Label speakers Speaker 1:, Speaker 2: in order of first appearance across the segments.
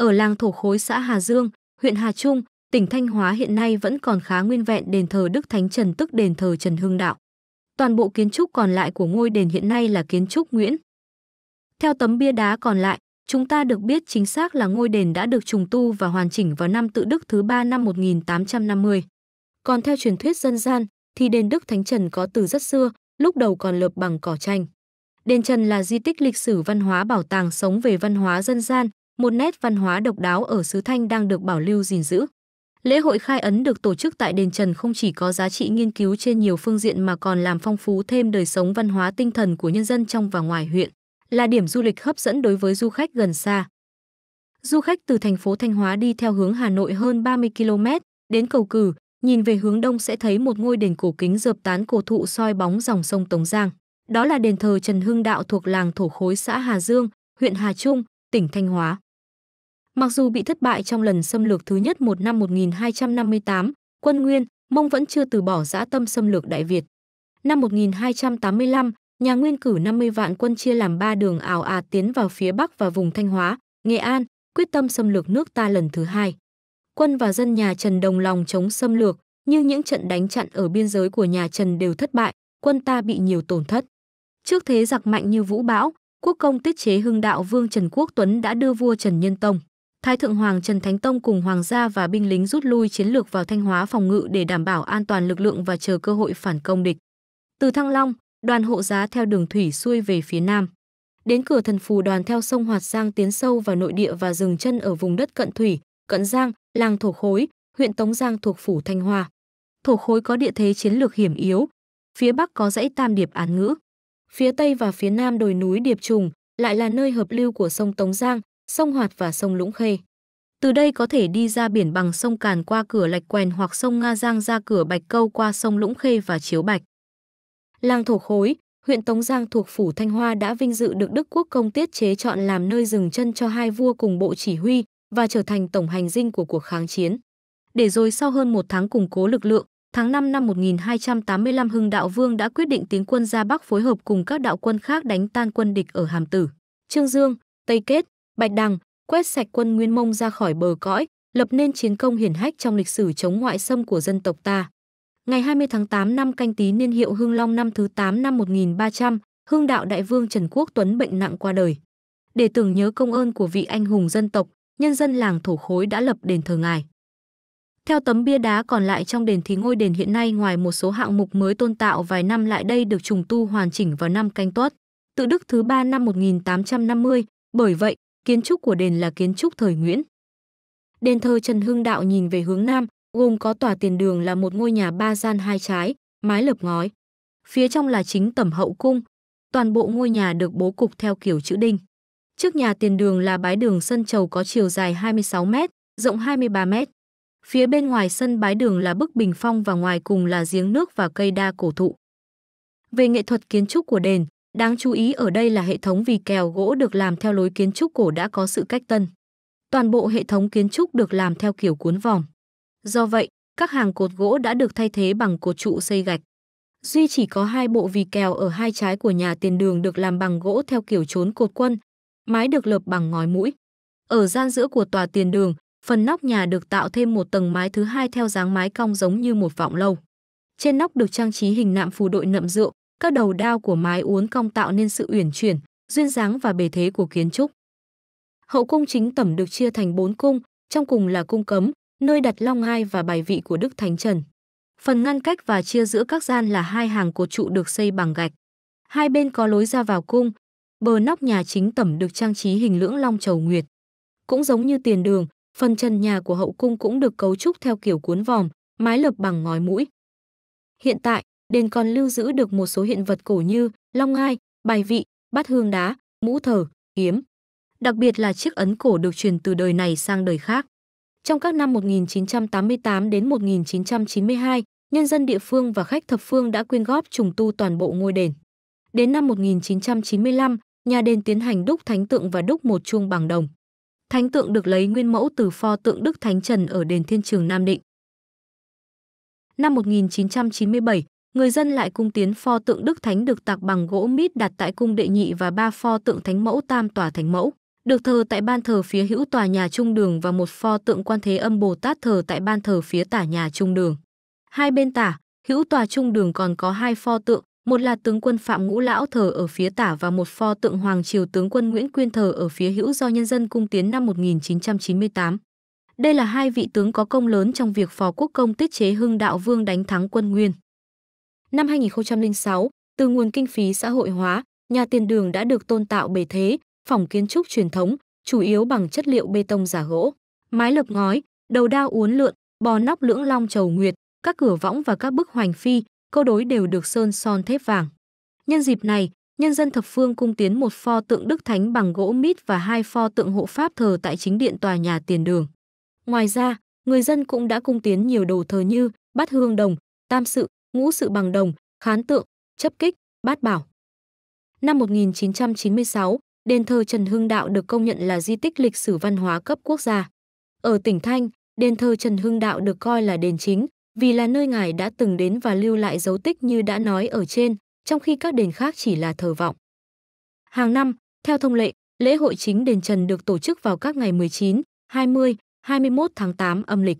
Speaker 1: ở làng thổ khối xã Hà Dương, huyện Hà Trung, tỉnh Thanh Hóa hiện nay vẫn còn khá nguyên vẹn đền thờ Đức Thánh Trần tức đền thờ Trần Hưng Đạo. Toàn bộ kiến trúc còn lại của ngôi đền hiện nay là kiến trúc Nguyễn. Theo tấm bia đá còn lại, chúng ta được biết chính xác là ngôi đền đã được trùng tu và hoàn chỉnh vào năm tự Đức thứ ba năm 1850. Còn theo truyền thuyết dân gian, thì đền Đức Thánh Trần có từ rất xưa, lúc đầu còn lợp bằng cỏ tranh. Đền Trần là di tích lịch sử văn hóa bảo tàng sống về văn hóa dân gian, một nét văn hóa độc đáo ở xứ Thanh đang được bảo lưu gìn giữ. Lễ hội khai ấn được tổ chức tại đền Trần không chỉ có giá trị nghiên cứu trên nhiều phương diện mà còn làm phong phú thêm đời sống văn hóa tinh thần của nhân dân trong và ngoài huyện, là điểm du lịch hấp dẫn đối với du khách gần xa. Du khách từ thành phố Thanh Hóa đi theo hướng Hà Nội hơn 30 km đến cầu Cử, nhìn về hướng đông sẽ thấy một ngôi đền cổ kính dợp tán cổ thụ soi bóng dòng sông Tống Giang. Đó là đền thờ Trần Hưng Đạo thuộc làng Thổ Khối xã Hà Dương, huyện Hà Trung, tỉnh Thanh Hóa. Mặc dù bị thất bại trong lần xâm lược thứ nhất một năm 1258, quân Nguyên, Mông vẫn chưa từ bỏ dã tâm xâm lược Đại Việt. Năm 1285, nhà Nguyên cử 50 vạn quân chia làm ba đường ảo ạt à tiến vào phía Bắc và vùng Thanh Hóa, Nghệ An, quyết tâm xâm lược nước ta lần thứ hai. Quân và dân nhà Trần đồng lòng chống xâm lược, nhưng những trận đánh chặn ở biên giới của nhà Trần đều thất bại, quân ta bị nhiều tổn thất. Trước thế giặc mạnh như vũ bão, quốc công tiết chế hưng đạo vương Trần Quốc Tuấn đã đưa vua Trần Nhân Tông Thái Thượng Hoàng Trần Thánh Tông cùng Hoàng gia và binh lính rút lui chiến lược vào Thanh Hóa phòng ngự để đảm bảo an toàn lực lượng và chờ cơ hội phản công địch. Từ Thăng Long, đoàn hộ giá theo đường thủy xuôi về phía nam. Đến cửa thần phù đoàn theo sông Hoạt Giang tiến sâu vào nội địa và dừng chân ở vùng đất cận thủy, cận Giang, làng Thổ Khối, huyện Tống Giang thuộc phủ Thanh Hoa. Thổ Khối có địa thế chiến lược hiểm yếu, phía bắc có dãy Tam Điệp Án Ngữ, phía tây và phía nam đồi núi Điệp Trùng lại là nơi hợp lưu của sông Tống Giang, sông Hoạt và sông Lũng Khê. Từ đây có thể đi ra biển bằng sông Càn qua cửa Lạch Quèn hoặc sông Nga Giang ra cửa Bạch Câu qua sông Lũng Khê và Chiếu Bạch. Làng Thổ Khối, huyện Tống Giang thuộc phủ Thanh Hoa đã vinh dự được Đức Quốc công tiết chế chọn làm nơi dừng chân cho hai vua cùng bộ chỉ huy và trở thành tổng hành dinh của cuộc kháng chiến. Để rồi sau hơn một tháng củng cố lực lượng, tháng 5 năm 1285 Hưng Đạo Vương đã quyết định tiến quân ra Bắc phối hợp cùng các đạo quân khác đánh tan quân địch ở Hàm Tử, Trương Dương, Tây Kết, Bạch Đằng, quét sạch quân Nguyên Mông ra khỏi bờ cõi, lập nên chiến công hiển hách trong lịch sử chống ngoại xâm của dân tộc ta. Ngày 20 tháng 8 năm canh tí niên hiệu Hưng Long năm thứ 8 năm 1300, Hưng đạo đại vương Trần Quốc Tuấn bệnh nặng qua đời. Để tưởng nhớ công ơn của vị anh hùng dân tộc, nhân dân làng Thổ Khối đã lập đền thờ ngài. Theo tấm bia đá còn lại trong đền thì ngôi đền hiện nay ngoài một số hạng mục mới tôn tạo vài năm lại đây được trùng tu hoàn chỉnh vào năm canh tuất, tự đức thứ ba năm 1850, bởi vậy Kiến trúc của đền là kiến trúc thời Nguyễn. Đền thờ Trần Hưng Đạo nhìn về hướng nam, gồm có tòa tiền đường là một ngôi nhà ba gian hai trái, mái lợp ngói. Phía trong là chính tẩm hậu cung. Toàn bộ ngôi nhà được bố cục theo kiểu chữ đinh. Trước nhà tiền đường là bái đường sân trầu có chiều dài 26 m, rộng 23 m. Phía bên ngoài sân bái đường là bức bình phong và ngoài cùng là giếng nước và cây đa cổ thụ. Về nghệ thuật kiến trúc của đền, Đáng chú ý ở đây là hệ thống vì kèo gỗ được làm theo lối kiến trúc cổ đã có sự cách tân. Toàn bộ hệ thống kiến trúc được làm theo kiểu cuốn vòng. Do vậy, các hàng cột gỗ đã được thay thế bằng cột trụ xây gạch. Duy chỉ có hai bộ vì kèo ở hai trái của nhà tiền đường được làm bằng gỗ theo kiểu trốn cột quân, mái được lợp bằng ngói mũi. Ở gian giữa của tòa tiền đường, phần nóc nhà được tạo thêm một tầng mái thứ hai theo dáng mái cong giống như một vọng lâu. Trên nóc được trang trí hình nạm phù đội nậm rượu, các đầu đao của mái uốn cong tạo nên sự uyển chuyển, duyên dáng và bề thế của kiến trúc. Hậu cung chính tẩm được chia thành bốn cung, trong cùng là cung cấm, nơi đặt long ngai và bài vị của Đức Thánh Trần. Phần ngăn cách và chia giữa các gian là hai hàng cột trụ được xây bằng gạch. Hai bên có lối ra vào cung, bờ nóc nhà chính tẩm được trang trí hình lưỡng long trầu nguyệt. Cũng giống như tiền đường, phần trần nhà của hậu cung cũng được cấu trúc theo kiểu cuốn vòm, mái lợp bằng ngói mũi. Hiện tại, đền còn lưu giữ được một số hiện vật cổ như long ngai, bài vị, bát hương đá, mũ thở, kiếm. Đặc biệt là chiếc ấn cổ được truyền từ đời này sang đời khác. Trong các năm 1988 đến 1992, nhân dân địa phương và khách thập phương đã quyên góp trùng tu toàn bộ ngôi đền. Đến năm 1995, nhà đền tiến hành đúc thánh tượng và đúc một chuông bằng đồng. Thánh tượng được lấy nguyên mẫu từ pho tượng Đức Thánh Trần ở đền Thiên Trường Nam Định. Năm 1997, người dân lại cung tiến pho tượng Đức Thánh được tạc bằng gỗ mít đặt tại cung đệ nhị và ba pho tượng Thánh mẫu tam tòa Thánh mẫu, được thờ tại ban thờ phía hữu tòa nhà trung đường và một pho tượng Quan Thế Âm Bồ Tát thờ tại ban thờ phía tả nhà trung đường. Hai bên tả, hữu tòa trung đường còn có hai pho tượng, một là tướng quân Phạm Ngũ Lão thờ ở phía tả và một pho tượng Hoàng Triều tướng quân Nguyễn Quyên thờ ở phía hữu do nhân dân cung tiến năm 1998. Đây là hai vị tướng có công lớn trong việc phò quốc công tiết chế hưng đạo vương đánh thắng quân Nguyên. Năm 2006, từ nguồn kinh phí xã hội hóa, nhà tiền đường đã được tôn tạo bề thế, phòng kiến trúc truyền thống, chủ yếu bằng chất liệu bê tông giả gỗ, mái lợp ngói, đầu đao uốn lượn, bò nóc lưỡng long trầu nguyệt, các cửa võng và các bức hoành phi, câu đối đều được sơn son thép vàng. Nhân dịp này, nhân dân thập phương cung tiến một pho tượng Đức Thánh bằng gỗ mít và hai pho tượng hộ Pháp thờ tại chính điện tòa nhà tiền đường. Ngoài ra, người dân cũng đã cung tiến nhiều đồ thờ như bát hương đồng, tam sự, ngũ sự bằng đồng, khán tượng, chấp kích, bát bảo. Năm 1996, đền thờ Trần Hưng Đạo được công nhận là di tích lịch sử văn hóa cấp quốc gia. Ở tỉnh Thanh, đền thờ Trần Hưng Đạo được coi là đền chính vì là nơi ngài đã từng đến và lưu lại dấu tích như đã nói ở trên, trong khi các đền khác chỉ là thờ vọng. Hàng năm, theo thông lệ, lễ hội chính đền Trần được tổ chức vào các ngày 19, 20, 21 tháng 8 âm lịch.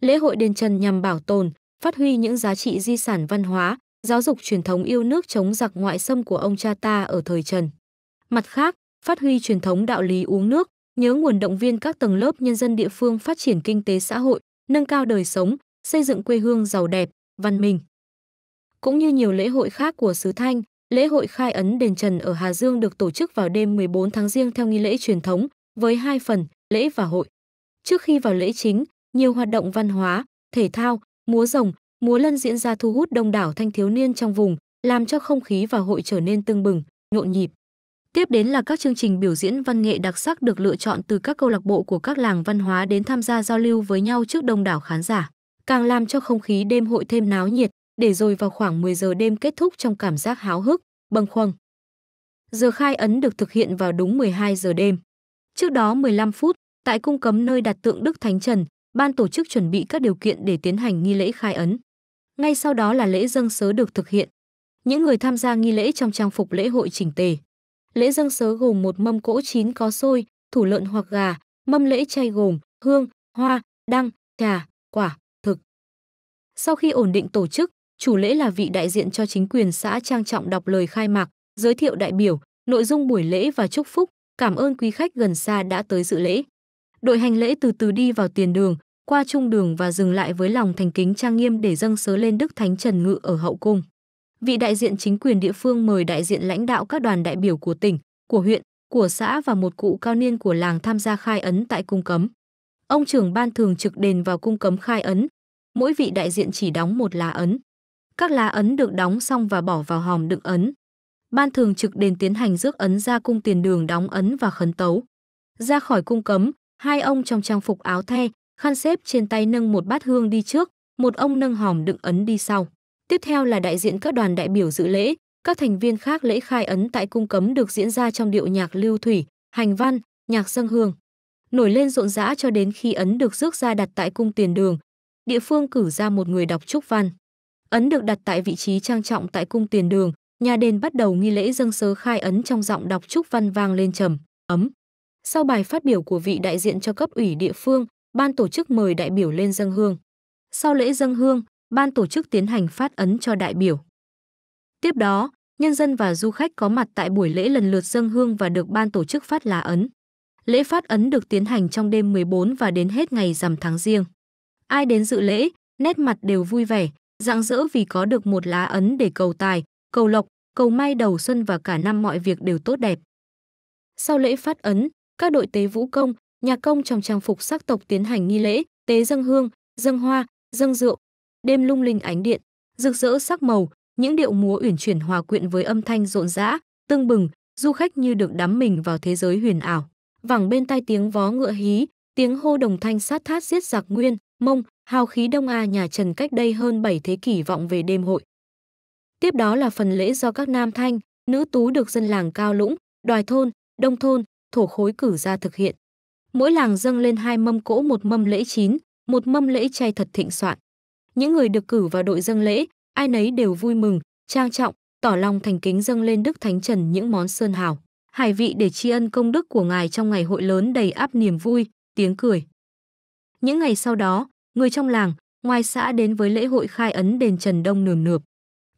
Speaker 1: Lễ hội đền Trần nhằm bảo tồn, phát huy những giá trị di sản văn hóa, giáo dục truyền thống yêu nước chống giặc ngoại xâm của ông cha ta ở thời Trần. Mặt khác, phát huy truyền thống đạo lý uống nước, nhớ nguồn động viên các tầng lớp nhân dân địa phương phát triển kinh tế xã hội, nâng cao đời sống, xây dựng quê hương giàu đẹp, văn minh. Cũng như nhiều lễ hội khác của xứ Thanh, lễ hội khai ấn đền Trần ở Hà Dương được tổ chức vào đêm 14 tháng Giêng theo nghi lễ truyền thống với hai phần, lễ và hội. Trước khi vào lễ chính, nhiều hoạt động văn hóa, thể thao, múa rồng, múa lân diễn ra thu hút đông đảo thanh thiếu niên trong vùng, làm cho không khí và hội trở nên tưng bừng, nhộn nhịp. Tiếp đến là các chương trình biểu diễn văn nghệ đặc sắc được lựa chọn từ các câu lạc bộ của các làng văn hóa đến tham gia giao lưu với nhau trước đông đảo khán giả, càng làm cho không khí đêm hội thêm náo nhiệt, để rồi vào khoảng 10 giờ đêm kết thúc trong cảm giác háo hức, bâng khuâng. Giờ khai ấn được thực hiện vào đúng 12 giờ đêm. Trước đó 15 phút, tại cung cấm nơi đặt tượng Đức Thánh Trần, ban tổ chức chuẩn bị các điều kiện để tiến hành nghi lễ khai ấn. Ngay sau đó là lễ dâng sớ được thực hiện. Những người tham gia nghi lễ trong trang phục lễ hội chỉnh tề. Lễ dâng sớ gồm một mâm cỗ chín có xôi, thủ lợn hoặc gà, mâm lễ chay gồm hương, hoa, đăng, trà, quả, thực. Sau khi ổn định tổ chức, chủ lễ là vị đại diện cho chính quyền xã trang trọng đọc lời khai mạc, giới thiệu đại biểu, nội dung buổi lễ và chúc phúc, cảm ơn quý khách gần xa đã tới dự lễ. Đội hành lễ từ từ đi vào tiền đường, qua trung đường và dừng lại với lòng thành kính trang nghiêm để dâng sớ lên Đức Thánh Trần Ngự ở hậu cung. Vị đại diện chính quyền địa phương mời đại diện lãnh đạo các đoàn đại biểu của tỉnh, của huyện, của xã và một cụ cao niên của làng tham gia khai ấn tại cung cấm. Ông trưởng ban thường trực đền vào cung cấm khai ấn. Mỗi vị đại diện chỉ đóng một lá ấn. Các lá ấn được đóng xong và bỏ vào hòm đựng ấn. Ban thường trực đền tiến hành rước ấn ra cung tiền đường đóng ấn và khấn tấu. Ra khỏi cung cấm, hai ông trong trang phục áo the, khăn xếp trên tay nâng một bát hương đi trước, một ông nâng hòm đựng ấn đi sau. Tiếp theo là đại diện các đoàn đại biểu dự lễ, các thành viên khác lễ khai ấn tại cung cấm được diễn ra trong điệu nhạc lưu thủy, hành văn, nhạc dân hương. Nổi lên rộn rã cho đến khi ấn được rước ra đặt tại cung tiền đường, địa phương cử ra một người đọc chúc văn. Ấn được đặt tại vị trí trang trọng tại cung tiền đường, nhà đền bắt đầu nghi lễ dâng sớ khai ấn trong giọng đọc chúc văn vang lên trầm, ấm. Sau bài phát biểu của vị đại diện cho cấp ủy địa phương, ban tổ chức mời đại biểu lên dân hương. Sau lễ dân hương, ban tổ chức tiến hành phát ấn cho đại biểu. Tiếp đó, nhân dân và du khách có mặt tại buổi lễ lần lượt dân hương và được ban tổ chức phát lá ấn. Lễ phát ấn được tiến hành trong đêm 14 và đến hết ngày rằm tháng riêng. Ai đến dự lễ, nét mặt đều vui vẻ, rạng rỡ vì có được một lá ấn để cầu tài, cầu lộc, cầu may đầu xuân và cả năm mọi việc đều tốt đẹp. Sau lễ phát ấn, các đội tế vũ công, nhà công trong trang phục sắc tộc tiến hành nghi lễ, tế dâng hương, dâng hoa, dâng rượu. Đêm lung linh ánh điện, rực rỡ sắc màu, những điệu múa uyển chuyển hòa quyện với âm thanh rộn rã, tương bừng, du khách như được đắm mình vào thế giới huyền ảo. Vẳng bên tai tiếng vó ngựa hí, tiếng hô đồng thanh sát thát giết giặc nguyên, mông, hào khí Đông A nhà Trần cách đây hơn 7 thế kỷ vọng về đêm hội. Tiếp đó là phần lễ do các nam thanh, nữ tú được dân làng Cao Lũng, Đoài Thôn, Đông Thôn, thổ khối cử ra thực hiện. Mỗi làng dâng lên hai mâm cỗ một mâm lễ chín, một mâm lễ chay thật thịnh soạn. Những người được cử vào đội dâng lễ, ai nấy đều vui mừng, trang trọng, tỏ lòng thành kính dâng lên Đức Thánh Trần những món sơn hào, hải vị để tri ân công đức của ngài trong ngày hội lớn đầy áp niềm vui, tiếng cười. Những ngày sau đó, người trong làng, ngoài xã đến với lễ hội khai ấn đền Trần Đông nườm nượp.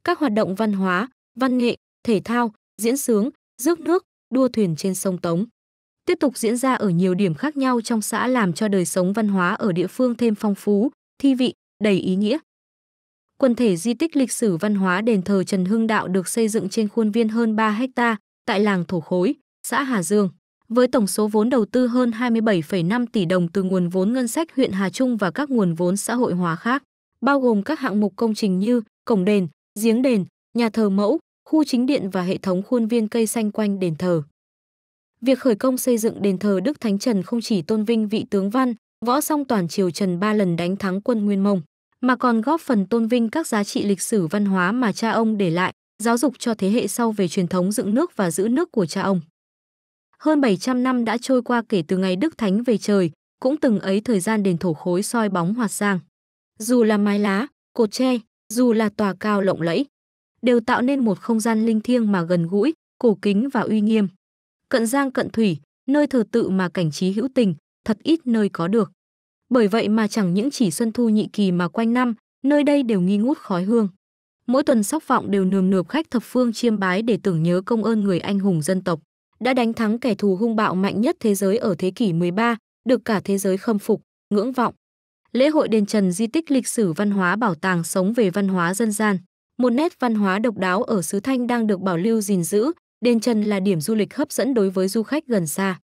Speaker 1: Các hoạt động văn hóa, văn nghệ, thể thao, diễn sướng, rước nước, đua thuyền trên sông Tống tiếp tục diễn ra ở nhiều điểm khác nhau trong xã làm cho đời sống văn hóa ở địa phương thêm phong phú, thi vị, đầy ý nghĩa. Quần thể di tích lịch sử văn hóa đền thờ Trần Hưng Đạo được xây dựng trên khuôn viên hơn 3 hecta tại làng Thổ Khối, xã Hà Dương, với tổng số vốn đầu tư hơn 27,5 tỷ đồng từ nguồn vốn ngân sách huyện Hà Trung và các nguồn vốn xã hội hóa khác, bao gồm các hạng mục công trình như cổng đền, giếng đền, nhà thờ mẫu, khu chính điện và hệ thống khuôn viên cây xanh quanh đền thờ. Việc khởi công xây dựng đền thờ Đức Thánh Trần không chỉ tôn vinh vị tướng văn, võ song toàn triều Trần ba lần đánh thắng quân Nguyên Mông, mà còn góp phần tôn vinh các giá trị lịch sử văn hóa mà cha ông để lại, giáo dục cho thế hệ sau về truyền thống dựng nước và giữ nước của cha ông. Hơn 700 năm đã trôi qua kể từ ngày Đức Thánh về trời, cũng từng ấy thời gian đền thổ khối soi bóng hoạt sang. Dù là mái lá, cột tre, dù là tòa cao lộng lẫy, đều tạo nên một không gian linh thiêng mà gần gũi, cổ kính và uy nghiêm cận giang cận thủy, nơi thờ tự mà cảnh trí hữu tình, thật ít nơi có được. Bởi vậy mà chẳng những chỉ xuân thu nhị kỳ mà quanh năm, nơi đây đều nghi ngút khói hương. Mỗi tuần sóc vọng đều nườm nượp khách thập phương chiêm bái để tưởng nhớ công ơn người anh hùng dân tộc, đã đánh thắng kẻ thù hung bạo mạnh nhất thế giới ở thế kỷ 13, được cả thế giới khâm phục, ngưỡng vọng. Lễ hội đền Trần di tích lịch sử văn hóa bảo tàng sống về văn hóa dân gian, một nét văn hóa độc đáo ở xứ Thanh đang được bảo lưu gìn giữ, Đền Trần là điểm du lịch hấp dẫn đối với du khách gần xa.